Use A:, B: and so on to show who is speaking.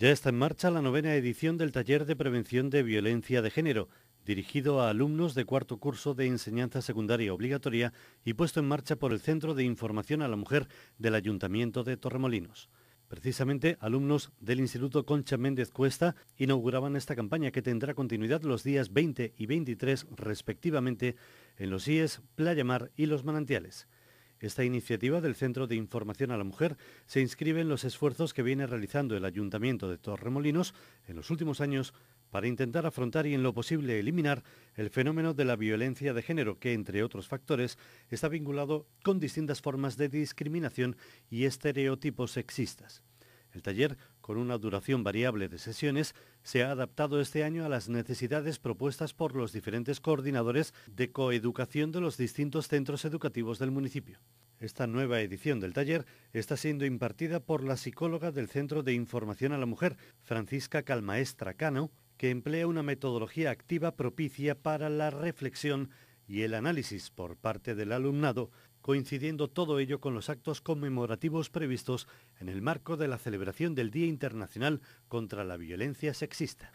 A: Ya está en marcha la novena edición del Taller de Prevención de Violencia de Género, dirigido a alumnos de cuarto curso de enseñanza secundaria obligatoria y puesto en marcha por el Centro de Información a la Mujer del Ayuntamiento de Torremolinos. Precisamente, alumnos del Instituto Concha Méndez Cuesta inauguraban esta campaña que tendrá continuidad los días 20 y 23 respectivamente en los IES, Playa Mar y Los Manantiales. Esta iniciativa del Centro de Información a la Mujer se inscribe en los esfuerzos que viene realizando el Ayuntamiento de Torremolinos en los últimos años para intentar afrontar y en lo posible eliminar el fenómeno de la violencia de género que, entre otros factores, está vinculado con distintas formas de discriminación y estereotipos sexistas. El taller, con una duración variable de sesiones, se ha adaptado este año a las necesidades propuestas por los diferentes coordinadores de coeducación de los distintos centros educativos del municipio. Esta nueva edición del taller está siendo impartida por la psicóloga del Centro de Información a la Mujer, Francisca Calmaestra Cano, que emplea una metodología activa propicia para la reflexión y el análisis por parte del alumnado coincidiendo todo ello con los actos conmemorativos previstos en el marco de la celebración del Día Internacional contra la Violencia Sexista.